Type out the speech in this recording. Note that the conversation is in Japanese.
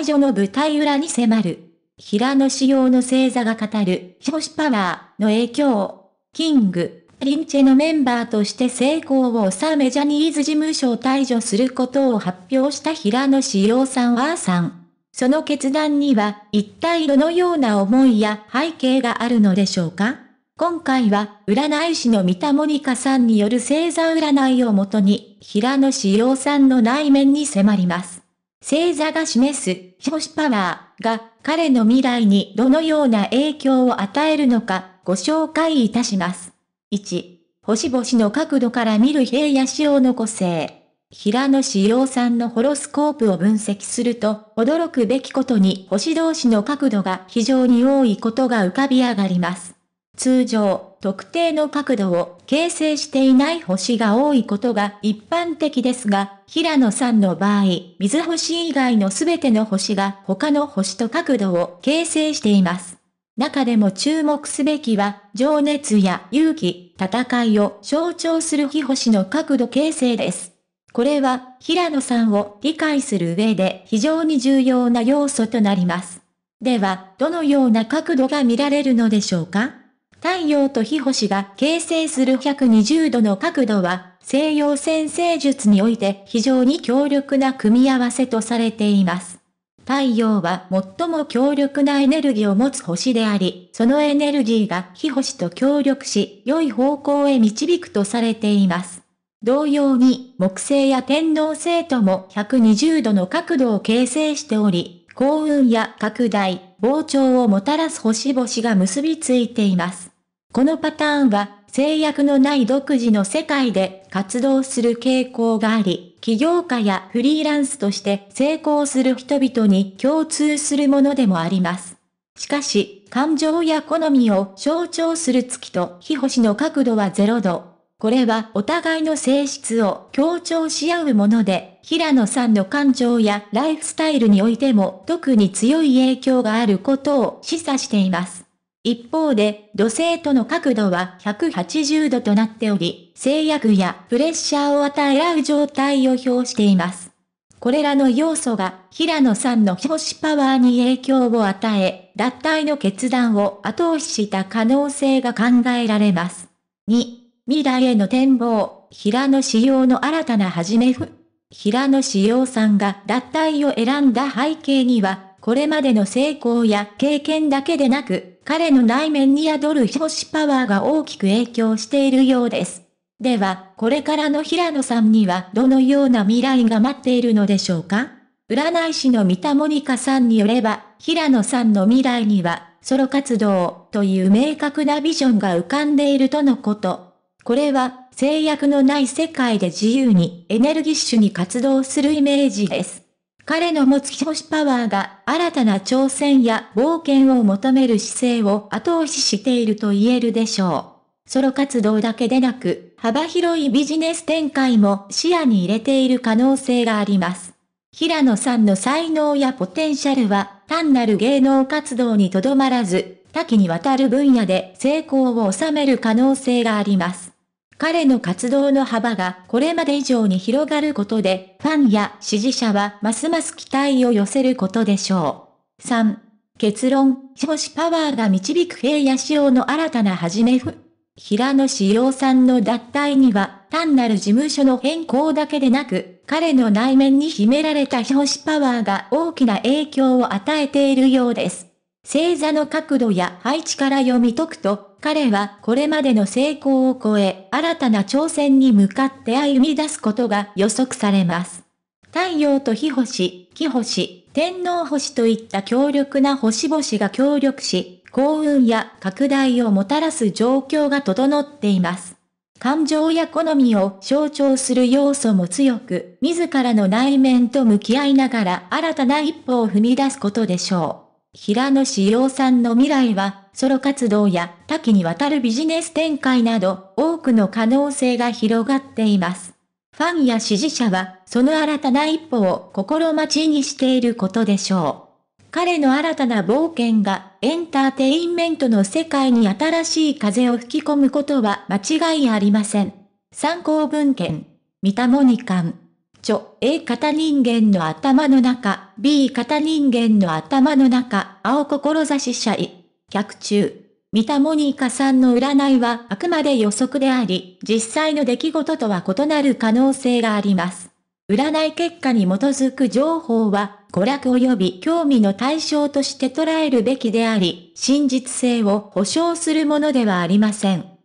解除の舞台裏に迫る。平野紫耀の星座が語る、星パワーの影響。キング、リンチェのメンバーとして成功を収めジャニーズ事務所を退場することを発表した平野紫耀さんはさん。その決断には一体どのような思いや背景があるのでしょうか今回は占い師の三田モニカさんによる星座占いをもとに平野紫耀さんの内面に迫ります。星座が示す少子パワーが彼の未来にどのような影響を与えるのかご紹介いたします。1、星々の角度から見る平野仕様の個性。平野志陽さんのホロスコープを分析すると、驚くべきことに星同士の角度が非常に多いことが浮かび上がります。通常、特定の角度を形成していない星が多いことが一般的ですが、平野さんの場合、水星以外の全ての星が他の星と角度を形成しています。中でも注目すべきは、情熱や勇気、戦いを象徴する火星の角度形成です。これは、平野さんを理解する上で非常に重要な要素となります。では、どのような角度が見られるのでしょうか太陽と火星が形成する120度の角度は、西洋先星術において非常に強力な組み合わせとされています。太陽は最も強力なエネルギーを持つ星であり、そのエネルギーが火星と協力し、良い方向へ導くとされています。同様に、木星や天皇星とも120度の角度を形成しており、幸運や拡大、膨張をもたらす星々が結びついています。このパターンは制約のない独自の世界で活動する傾向があり、起業家やフリーランスとして成功する人々に共通するものでもあります。しかし、感情や好みを象徴する月と火星の角度は0度、これはお互いの性質を強調し合うもので、平野さんの感情やライフスタイルにおいても特に強い影響があることを示唆しています。一方で、土星との角度は180度となっており、制約やプレッシャーを与え合う状態を表しています。これらの要素が、平野さんの星パワーに影響を与え、脱退の決断を後押しした可能性が考えられます。2、未来への展望、平野仕耀の新たな始めふ。平野仕耀さんが脱退を選んだ背景には、これまでの成功や経験だけでなく、彼の内面に宿る非星パワーが大きく影響しているようです。では、これからの平野さんにはどのような未来が待っているのでしょうか占い師の三田モニカさんによれば、平野さんの未来には、ソロ活動という明確なビジョンが浮かんでいるとのこと。これは制約のない世界で自由にエネルギッシュに活動するイメージです。彼の持つ気星パワーが新たな挑戦や冒険を求める姿勢を後押ししていると言えるでしょう。ソロ活動だけでなく、幅広いビジネス展開も視野に入れている可能性があります。平野さんの才能やポテンシャルは単なる芸能活動にとどまらず、多岐にわたる分野で成功を収める可能性があります。彼の活動の幅がこれまで以上に広がることで、ファンや支持者はますます期待を寄せることでしょう。3. 結論、少子パワーが導く平野仕様の新たな始めふ。平野志陽さんの脱退には、単なる事務所の変更だけでなく、彼の内面に秘められた表紙パワーが大きな影響を与えているようです。星座の角度や配置から読み解くと、彼はこれまでの成功を超え、新たな挑戦に向かって歩み出すことが予測されます。太陽と火星、木星、天皇星といった強力な星々が協力し、幸運や拡大をもたらす状況が整っています。感情や好みを象徴する要素も強く、自らの内面と向き合いながら新たな一歩を踏み出すことでしょう。平野志陽さんの未来は、ソロ活動や多岐にわたるビジネス展開など、多くの可能性が広がっています。ファンや支持者は、その新たな一歩を心待ちにしていることでしょう。彼の新たな冒険が、エンターテインメントの世界に新しい風を吹き込むことは間違いありません。参考文献、三田モニカン。ちょ、A 型人間の頭の中、B 型人間の頭の中、青志者い。客中。三田モニカさんの占いはあくまで予測であり、実際の出来事とは異なる可能性があります。占い結果に基づく情報は、娯楽及び興味の対象として捉えるべきであり、真実性を保証するものではありません。